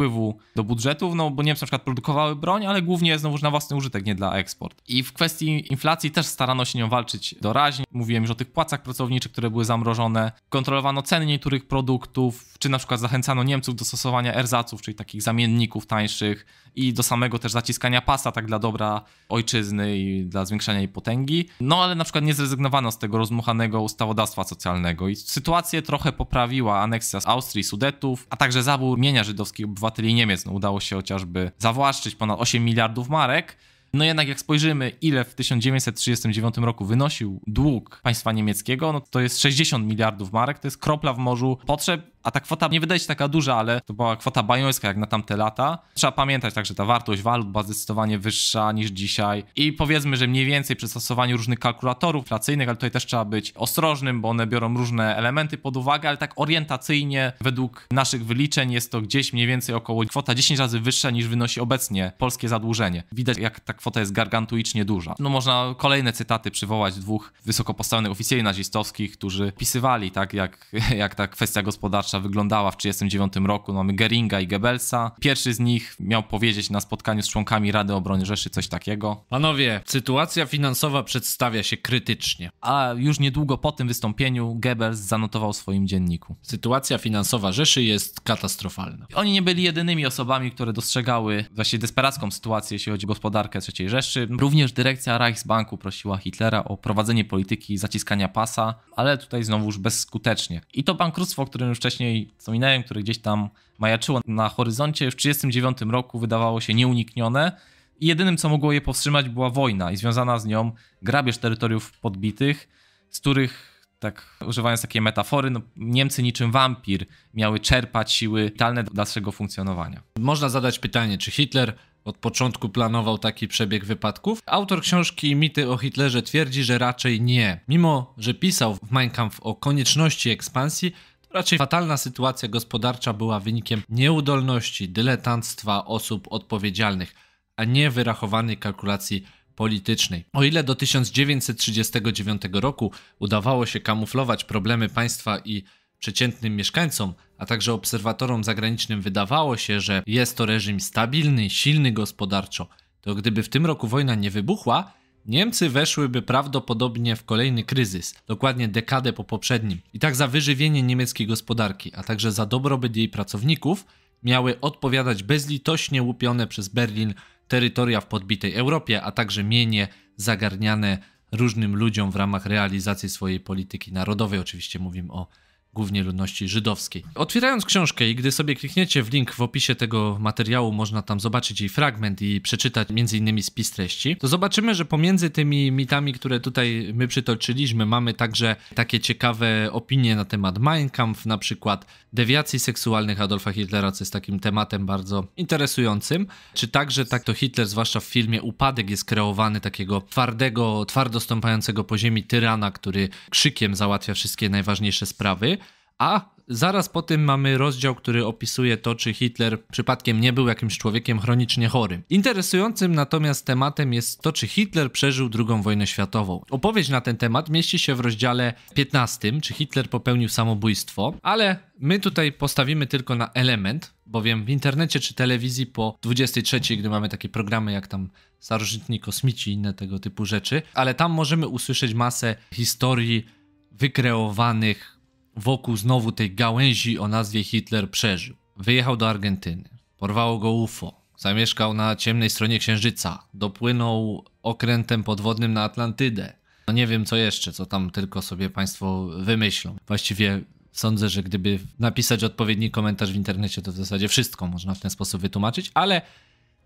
wpływu do budżetów, no bo Niemcy na przykład produkowały broń, ale głównie znowu na własny użytek, nie dla eksport. I w kwestii inflacji też starano się nią walczyć doraźnie. Mówiłem już o tych płacach pracowniczych, które były zamrożone. Kontrolowano ceny niektórych produktów, czy na przykład zachęcano Niemców do stosowania erzaców, czyli takich zamienników tańszych i do samego też zaciskania pasa, tak dla dobra ojczyzny i dla zwiększania jej potęgi. No ale na przykład nie zrezygnowano z tego rozmuchanego ustawodawstwa socjalnego i sytuację trochę poprawiła aneksja z Austrii, Sudetów, a także zabór mienia żydowskich obywateli obywateli Niemiec. No, udało się chociażby zawłaszczyć ponad 8 miliardów marek. No jednak jak spojrzymy, ile w 1939 roku wynosił dług państwa niemieckiego, no to jest 60 miliardów marek, to jest kropla w morzu potrzeb a ta kwota nie wydaje się taka duża, ale to była kwota bajońska jak na tamte lata. Trzeba pamiętać także, że ta wartość walut była zdecydowanie wyższa niż dzisiaj. I powiedzmy, że mniej więcej przy stosowaniu różnych kalkulatorów inflacyjnych, ale tutaj też trzeba być ostrożnym, bo one biorą różne elementy pod uwagę, ale tak orientacyjnie według naszych wyliczeń jest to gdzieś mniej więcej około kwota 10 razy wyższa niż wynosi obecnie polskie zadłużenie. Widać jak ta kwota jest gargantuicznie duża. No można kolejne cytaty przywołać dwóch wysoko postawionych oficjeli nazistowskich, którzy pisywali tak jak, jak ta kwestia gospodarcza wyglądała w 1939 roku. No, mamy Geringa i Goebbelsa. Pierwszy z nich miał powiedzieć na spotkaniu z członkami Rady Obrony Rzeszy coś takiego. Panowie, sytuacja finansowa przedstawia się krytycznie. A już niedługo po tym wystąpieniu Goebbels zanotował w swoim dzienniku. Sytuacja finansowa Rzeszy jest katastrofalna. Oni nie byli jedynymi osobami, które dostrzegały właśnie desperacką sytuację, jeśli chodzi o gospodarkę III Rzeszy. Również dyrekcja Reichsbanku prosiła Hitlera o prowadzenie polityki zaciskania pasa, ale tutaj znowuż bezskutecznie. I to bankructwo, o którym już wcześniej wcześniej wspominałem, które gdzieś tam majaczyło na horyzoncie, już w 1939 roku wydawało się nieuniknione. I jedynym, co mogło je powstrzymać, była wojna i związana z nią grabież terytoriów podbitych, z których, tak używając takiej metafory, no, Niemcy niczym wampir miały czerpać siły talne do dalszego funkcjonowania. Można zadać pytanie, czy Hitler od początku planował taki przebieg wypadków? Autor książki Mity o Hitlerze twierdzi, że raczej nie. Mimo, że pisał w Mein Kampf o konieczności ekspansji, Raczej fatalna sytuacja gospodarcza była wynikiem nieudolności, dyletanctwa osób odpowiedzialnych, a nie wyrachowanej kalkulacji politycznej. O ile do 1939 roku udawało się kamuflować problemy państwa i przeciętnym mieszkańcom, a także obserwatorom zagranicznym wydawało się, że jest to reżim stabilny, silny gospodarczo, to gdyby w tym roku wojna nie wybuchła, Niemcy weszłyby prawdopodobnie w kolejny kryzys, dokładnie dekadę po poprzednim. I tak za wyżywienie niemieckiej gospodarki, a także za dobrobyt jej pracowników miały odpowiadać bezlitośnie łupione przez Berlin terytoria w podbitej Europie, a także mienie zagarniane różnym ludziom w ramach realizacji swojej polityki narodowej. Oczywiście mówimy o głównie ludności żydowskiej. Otwierając książkę i gdy sobie klikniecie w link w opisie tego materiału, można tam zobaczyć jej fragment i przeczytać m.in. spis treści, to zobaczymy, że pomiędzy tymi mitami, które tutaj my przytoczyliśmy, mamy także takie ciekawe opinie na temat Mein Kampf, na przykład dewiacji seksualnych Adolfa Hitlera, co jest takim tematem bardzo interesującym, czy także tak to Hitler, zwłaszcza w filmie Upadek, jest kreowany takiego twardego, twardo stąpającego po ziemi tyrana, który krzykiem załatwia wszystkie najważniejsze sprawy. A zaraz po tym mamy rozdział, który opisuje to, czy Hitler przypadkiem nie był jakimś człowiekiem chronicznie chorym. Interesującym natomiast tematem jest to, czy Hitler przeżył II wojnę światową. Opowieść na ten temat mieści się w rozdziale 15, czy Hitler popełnił samobójstwo, ale my tutaj postawimy tylko na element, bowiem w internecie czy telewizji po 23, gdy mamy takie programy jak tam starożytni kosmici i inne tego typu rzeczy, ale tam możemy usłyszeć masę historii wykreowanych wokół znowu tej gałęzi o nazwie Hitler przeżył. Wyjechał do Argentyny, porwało go UFO, zamieszkał na ciemnej stronie Księżyca, dopłynął okrętem podwodnym na Atlantydę. No nie wiem co jeszcze, co tam tylko sobie Państwo wymyślą. Właściwie sądzę, że gdyby napisać odpowiedni komentarz w internecie, to w zasadzie wszystko można w ten sposób wytłumaczyć, ale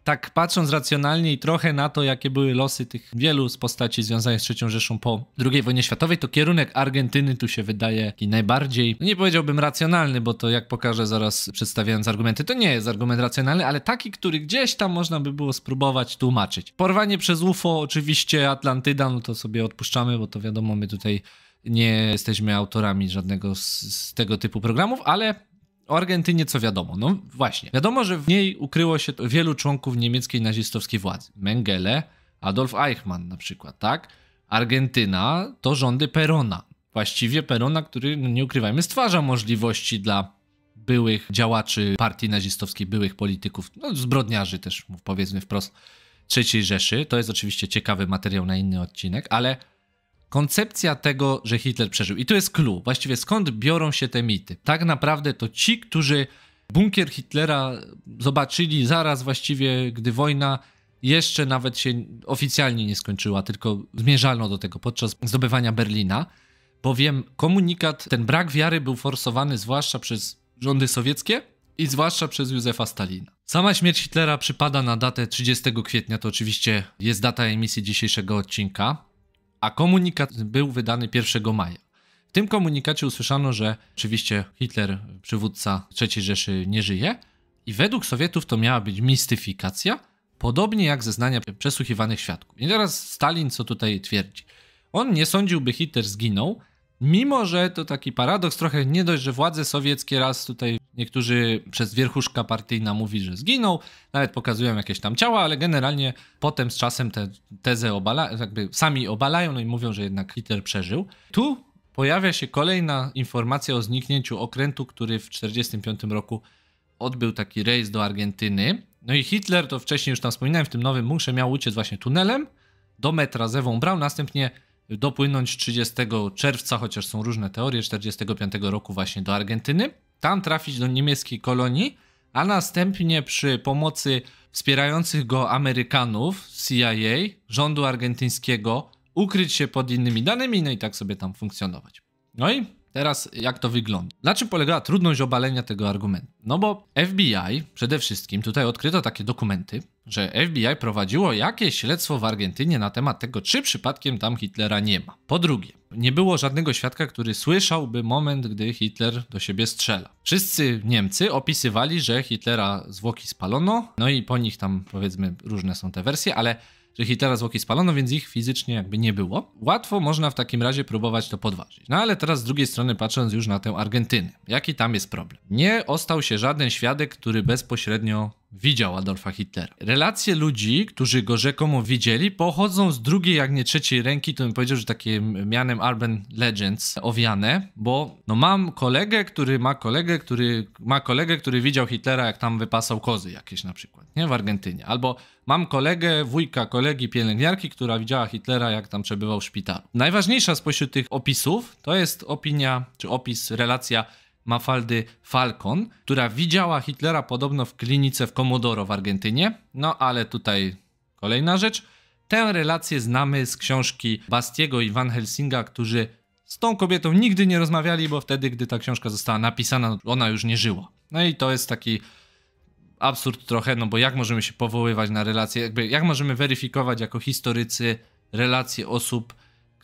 tak patrząc racjonalnie i trochę na to, jakie były losy tych wielu z postaci związanych z III Rzeszą po II wojnie światowej, to kierunek Argentyny tu się wydaje i najbardziej, no nie powiedziałbym racjonalny, bo to jak pokażę zaraz przedstawiając argumenty, to nie jest argument racjonalny, ale taki, który gdzieś tam można by było spróbować tłumaczyć. Porwanie przez UFO, oczywiście Atlantyda, no to sobie odpuszczamy, bo to wiadomo, my tutaj nie jesteśmy autorami żadnego z, z, tego typu programów, ale o Argentynie co wiadomo? No właśnie. Wiadomo, że w niej ukryło się wielu członków niemieckiej nazistowskiej władzy. Mengele, Adolf Eichmann na przykład, tak? Argentyna to rządy Perona. Właściwie Perona, który, no nie ukrywajmy, stwarza możliwości dla byłych działaczy partii nazistowskiej, byłych polityków, no zbrodniarzy też, powiedzmy wprost, III Rzeszy. To jest oczywiście ciekawy materiał na inny odcinek, ale koncepcja tego, że Hitler przeżył. I to jest clue. Właściwie skąd biorą się te mity? Tak naprawdę to ci, którzy bunkier Hitlera zobaczyli zaraz właściwie, gdy wojna jeszcze nawet się oficjalnie nie skończyła, tylko zmierzano do tego podczas zdobywania Berlina, bowiem komunikat, ten brak wiary był forsowany zwłaszcza przez rządy sowieckie i zwłaszcza przez Józefa Stalina. Sama śmierć Hitlera przypada na datę 30 kwietnia, to oczywiście jest data emisji dzisiejszego odcinka a komunikat był wydany 1 maja. W tym komunikacie usłyszano, że oczywiście Hitler, przywódca III Rzeszy, nie żyje i według Sowietów to miała być mistyfikacja, podobnie jak zeznania przesłuchiwanych świadków. I teraz Stalin co tutaj twierdzi? On nie sądził, by Hitler zginął, Mimo, że to taki paradoks, trochę nie dość, że władze sowieckie raz tutaj niektórzy przez wierchuszka partyjna mówi, że zginął, nawet pokazują jakieś tam ciała, ale generalnie potem z czasem te tezę obala, jakby sami obalają no i mówią, że jednak Hitler przeżył. Tu pojawia się kolejna informacja o zniknięciu okrętu, który w 1945 roku odbył taki rejs do Argentyny. No i Hitler, to wcześniej już tam wspominałem, w tym nowym bunkrze miał uciec właśnie tunelem do metra ze Ewą Braun, następnie dopłynąć 30 czerwca, chociaż są różne teorie, 45 roku właśnie do Argentyny, tam trafić do niemieckiej kolonii, a następnie przy pomocy wspierających go Amerykanów, CIA, rządu argentyńskiego, ukryć się pod innymi danymi, no i tak sobie tam funkcjonować. No i teraz jak to wygląda? Na czym polegała trudność obalenia tego argumentu? No bo FBI przede wszystkim, tutaj odkryto takie dokumenty, że FBI prowadziło jakieś śledztwo w Argentynie na temat tego, czy przypadkiem tam Hitlera nie ma. Po drugie, nie było żadnego świadka, który słyszałby moment, gdy Hitler do siebie strzela. Wszyscy Niemcy opisywali, że Hitlera zwłoki spalono, no i po nich tam powiedzmy różne są te wersje, ale że Hitlera zwłoki spalono, więc ich fizycznie jakby nie było. Łatwo można w takim razie próbować to podważyć. No ale teraz z drugiej strony patrząc już na tę Argentynę. Jaki tam jest problem? Nie ostał się żaden świadek, który bezpośrednio widział Adolfa Hitlera. Relacje ludzi, którzy go rzekomo widzieli, pochodzą z drugiej, jak nie trzeciej ręki, to bym powiedział, że takim mianem urban legends owiane, bo no mam kolegę, który ma kolegę, który ma kolegę, który widział Hitlera, jak tam wypasał kozy jakieś na przykład, nie, w Argentynie. Albo mam kolegę, wujka, kolegi pielęgniarki, która widziała Hitlera, jak tam przebywał w szpitalu. Najważniejsza spośród tych opisów to jest opinia, czy opis, relacja Mafaldy Falcon, która widziała Hitlera podobno w klinice w Komodoro w Argentynie. No ale tutaj kolejna rzecz. Tę relację znamy z książki Bastiego i Van Helsinga, którzy z tą kobietą nigdy nie rozmawiali, bo wtedy, gdy ta książka została napisana, ona już nie żyła. No i to jest taki absurd trochę, no bo jak możemy się powoływać na relacje, jakby jak możemy weryfikować jako historycy relacje osób,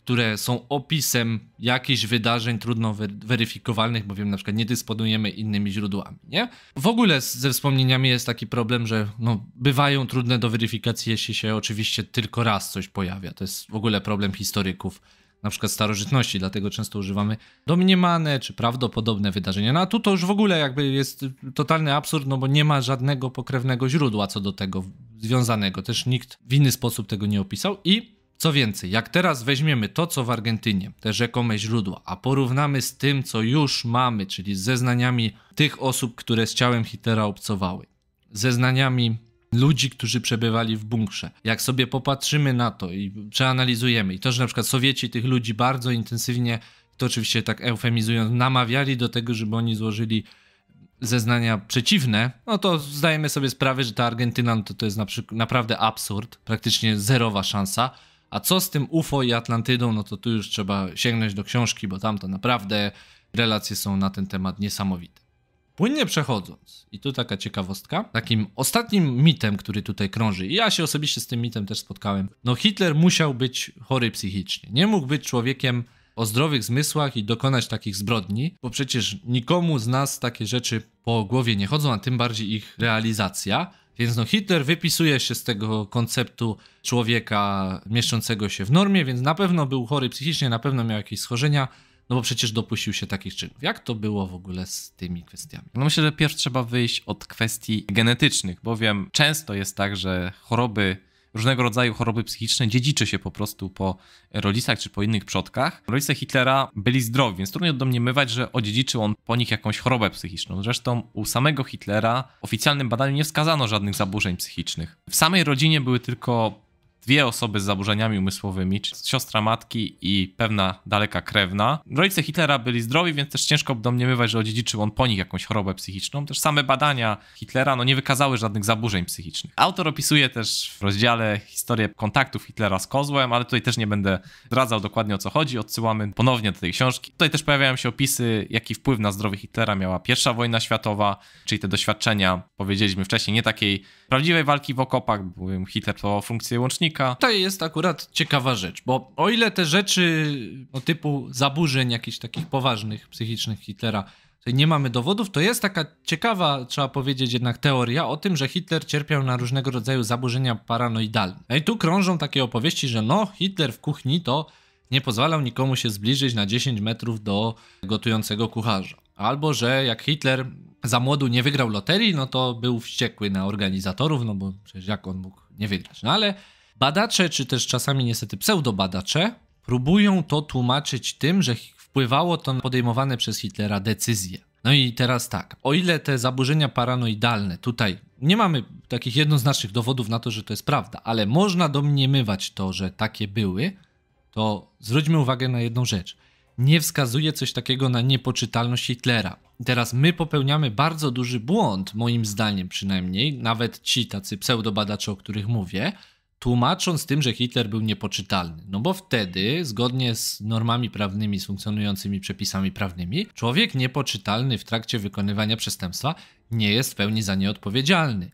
które są opisem jakichś wydarzeń trudno weryfikowalnych, bowiem na przykład nie dysponujemy innymi źródłami, nie? W ogóle ze wspomnieniami jest taki problem, że no, bywają trudne do weryfikacji, jeśli się oczywiście tylko raz coś pojawia. To jest w ogóle problem historyków, na przykład starożytności, dlatego często używamy domniemane czy prawdopodobne wydarzenia. No a tu to już w ogóle jakby jest totalny absurd, no bo nie ma żadnego pokrewnego źródła co do tego związanego. Też nikt w inny sposób tego nie opisał i co więcej, jak teraz weźmiemy to, co w Argentynie, te rzekome źródła, a porównamy z tym, co już mamy, czyli z zeznaniami tych osób, które z ciałem Hitlera obcowały, zeznaniami ludzi, którzy przebywali w bunkrze. Jak sobie popatrzymy na to i przeanalizujemy, i to, że na przykład Sowieci tych ludzi bardzo intensywnie, to oczywiście tak eufemizując, namawiali do tego, żeby oni złożyli zeznania przeciwne, no to zdajemy sobie sprawę, że ta Argentyna no to, to jest na naprawdę absurd, praktycznie zerowa szansa. A co z tym UFO i Atlantydą, no to tu już trzeba sięgnąć do książki, bo tam to naprawdę relacje są na ten temat niesamowite. Płynnie przechodząc, i tu taka ciekawostka, takim ostatnim mitem, który tutaj krąży, i ja się osobiście z tym mitem też spotkałem, no Hitler musiał być chory psychicznie. Nie mógł być człowiekiem o zdrowych zmysłach i dokonać takich zbrodni, bo przecież nikomu z nas takie rzeczy po głowie nie chodzą, a tym bardziej ich realizacja. Więc no, Hitler wypisuje się z tego konceptu człowieka mieszczącego się w normie, więc na pewno był chory psychicznie, na pewno miał jakieś schorzenia, no bo przecież dopuścił się takich czynów. Jak to było w ogóle z tymi kwestiami? No myślę, że pierwszy trzeba wyjść od kwestii genetycznych, bowiem często jest tak, że choroby różnego rodzaju choroby psychiczne dziedziczy się po prostu po rodzicach czy po innych przodkach. Rodzice Hitlera byli zdrowi, więc trudno domniemywać, że odziedziczył on po nich jakąś chorobę psychiczną. Zresztą u samego Hitlera w oficjalnym badaniu nie wskazano żadnych zaburzeń psychicznych. W samej rodzinie były tylko dwie osoby z zaburzeniami umysłowymi, siostra matki i pewna daleka krewna. Rodzice Hitlera byli zdrowi, więc też ciężko domniemywać, że odziedziczył on po nich jakąś chorobę psychiczną. Też same badania Hitlera no, nie wykazały żadnych zaburzeń psychicznych. Autor opisuje też w rozdziale historię kontaktów Hitlera z kozłem, ale tutaj też nie będę zdradzał dokładnie o co chodzi. Odsyłamy ponownie do tej książki. Tutaj też pojawiają się opisy, jaki wpływ na zdrowie Hitlera miała I wojna światowa, czyli te doświadczenia, powiedzieliśmy wcześniej, nie takiej prawdziwej walki w okopach, bowiem Hitler to funkcję łącznika. To jest akurat ciekawa rzecz, bo o ile te rzeczy o typu zaburzeń jakichś takich poważnych psychicznych Hitlera nie mamy dowodów, to jest taka ciekawa, trzeba powiedzieć jednak, teoria o tym, że Hitler cierpiał na różnego rodzaju zaburzenia paranoidalne. No i tu krążą takie opowieści, że no, Hitler w kuchni to nie pozwalał nikomu się zbliżyć na 10 metrów do gotującego kucharza. Albo że jak Hitler za młodu nie wygrał loterii, no to był wściekły na organizatorów, no bo przecież jak on mógł nie wygrać. No ale badacze, czy też czasami niestety pseudobadacze, próbują to tłumaczyć tym, że wpływało to na podejmowane przez Hitlera decyzje. No i teraz tak, o ile te zaburzenia paranoidalne tutaj nie mamy takich jednoznacznych dowodów na to, że to jest prawda, ale można domniemywać to, że takie były, to zwróćmy uwagę na jedną rzecz nie wskazuje coś takiego na niepoczytalność Hitlera. Teraz my popełniamy bardzo duży błąd, moim zdaniem przynajmniej, nawet ci tacy pseudobadacze, o których mówię, tłumacząc tym, że Hitler był niepoczytalny. No bo wtedy, zgodnie z normami prawnymi, z funkcjonującymi przepisami prawnymi, człowiek niepoczytalny w trakcie wykonywania przestępstwa nie jest w pełni za nie odpowiedzialny.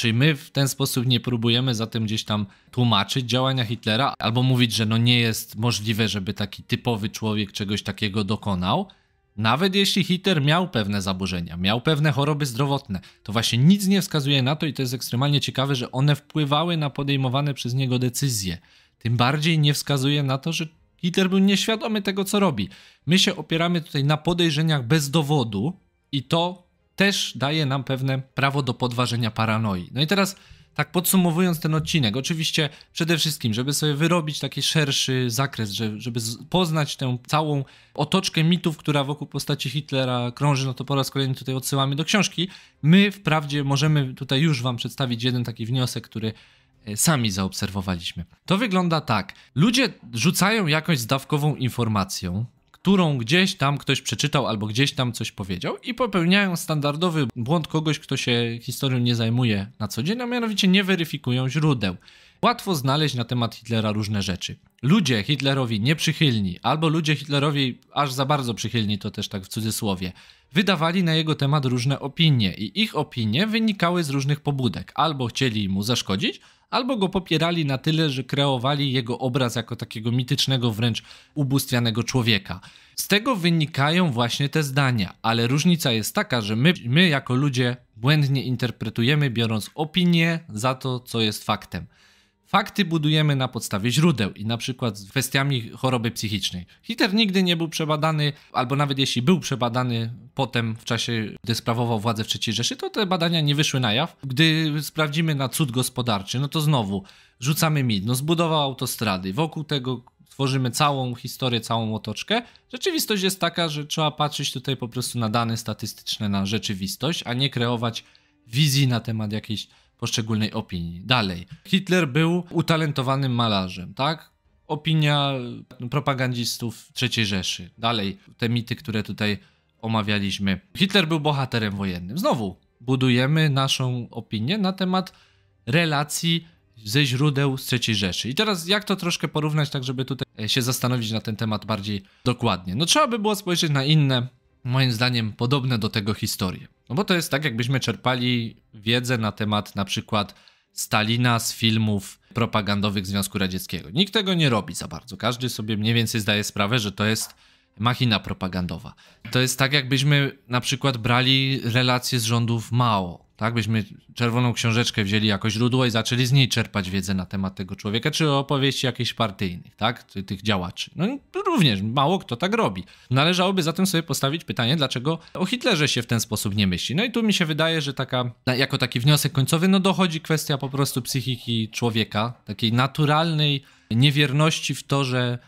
Czyli my w ten sposób nie próbujemy zatem gdzieś tam tłumaczyć działania Hitlera albo mówić, że no nie jest możliwe, żeby taki typowy człowiek czegoś takiego dokonał. Nawet jeśli Hitler miał pewne zaburzenia, miał pewne choroby zdrowotne, to właśnie nic nie wskazuje na to i to jest ekstremalnie ciekawe, że one wpływały na podejmowane przez niego decyzje. Tym bardziej nie wskazuje na to, że Hitler był nieświadomy tego, co robi. My się opieramy tutaj na podejrzeniach bez dowodu i to też daje nam pewne prawo do podważenia paranoi. No i teraz tak podsumowując ten odcinek, oczywiście przede wszystkim, żeby sobie wyrobić taki szerszy zakres, żeby poznać tę całą otoczkę mitów, która wokół postaci Hitlera krąży, no to po raz kolejny tutaj odsyłamy do książki. My wprawdzie możemy tutaj już wam przedstawić jeden taki wniosek, który e, sami zaobserwowaliśmy. To wygląda tak. Ludzie rzucają jakąś zdawkową informacją, którą gdzieś tam ktoś przeczytał albo gdzieś tam coś powiedział i popełniają standardowy błąd kogoś, kto się historią nie zajmuje na co dzień, a mianowicie nie weryfikują źródeł łatwo znaleźć na temat Hitlera różne rzeczy. Ludzie Hitlerowi nieprzychylni, albo ludzie Hitlerowi aż za bardzo przychylni, to też tak w cudzysłowie, wydawali na jego temat różne opinie i ich opinie wynikały z różnych pobudek. Albo chcieli mu zaszkodzić, albo go popierali na tyle, że kreowali jego obraz jako takiego mitycznego, wręcz ubóstwianego człowieka. Z tego wynikają właśnie te zdania, ale różnica jest taka, że my, my jako ludzie błędnie interpretujemy, biorąc opinię za to, co jest faktem. Fakty budujemy na podstawie źródeł i na przykład z kwestiami choroby psychicznej. Hitler nigdy nie był przebadany, albo nawet jeśli był przebadany potem w czasie, gdy sprawował władzę w III Rzeszy, to te badania nie wyszły na jaw. Gdy sprawdzimy na cud gospodarczy, no to znowu rzucamy mit, no zbudował autostrady, wokół tego tworzymy całą historię, całą otoczkę. Rzeczywistość jest taka, że trzeba patrzeć tutaj po prostu na dane statystyczne, na rzeczywistość, a nie kreować wizji na temat jakiejś poszczególnej opinii. Dalej. Hitler był utalentowanym malarzem, tak? Opinia propagandistów III Rzeszy. Dalej, te mity, które tutaj omawialiśmy. Hitler był bohaterem wojennym. Znowu budujemy naszą opinię na temat relacji ze źródeł z III Rzeszy. I teraz jak to troszkę porównać, tak żeby tutaj e, się zastanowić na ten temat bardziej dokładnie. No trzeba by było spojrzeć na inne, moim zdaniem podobne do tego historie. No bo to jest tak, jakbyśmy czerpali wiedzę na temat na przykład Stalina z filmów propagandowych Związku Radzieckiego. Nikt tego nie robi za bardzo. Każdy sobie mniej więcej zdaje sprawę, że to jest machina propagandowa. To jest tak, jakbyśmy na przykład brali relacje z rządów Mao tak? Byśmy czerwoną książeczkę wzięli jako źródło i zaczęli z niej czerpać wiedzę na temat tego człowieka, czy opowieści jakichś partyjnych, tak? Tych działaczy. No również mało kto tak robi. Należałoby zatem sobie postawić pytanie, dlaczego o Hitlerze się w ten sposób nie myśli. No i tu mi się wydaje, że taka, jako taki wniosek końcowy, no dochodzi kwestia po prostu psychiki człowieka, takiej naturalnej niewierności w to, że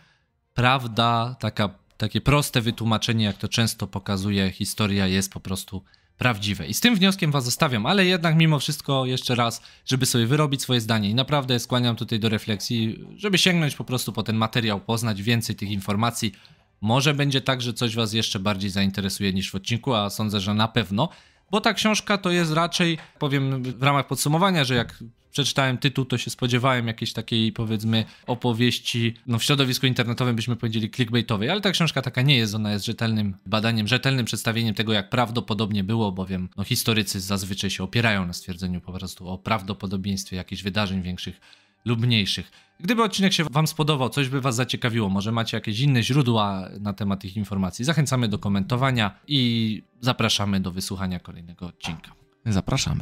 prawda, taka, takie proste wytłumaczenie, jak to często pokazuje historia, jest po prostu prawdziwe. I z tym wnioskiem was zostawiam, ale jednak mimo wszystko jeszcze raz, żeby sobie wyrobić swoje zdanie i naprawdę skłaniam tutaj do refleksji, żeby sięgnąć po prostu po ten materiał, poznać więcej tych informacji. Może będzie tak, że coś was jeszcze bardziej zainteresuje niż w odcinku, a sądzę, że na pewno bo ta książka to jest raczej, powiem w ramach podsumowania, że jak przeczytałem tytuł, to się spodziewałem jakiejś takiej, powiedzmy, opowieści, no w środowisku internetowym byśmy powiedzieli clickbaitowej, ale ta książka taka nie jest, ona jest rzetelnym badaniem, rzetelnym przedstawieniem tego, jak prawdopodobnie było, bowiem no, historycy zazwyczaj się opierają na stwierdzeniu po prostu o prawdopodobieństwie jakichś wydarzeń większych lub mniejszych. Gdyby odcinek się Wam spodobał, coś by Was zaciekawiło, może macie jakieś inne źródła na temat tych informacji, zachęcamy do komentowania i zapraszamy do wysłuchania kolejnego odcinka. Zapraszamy.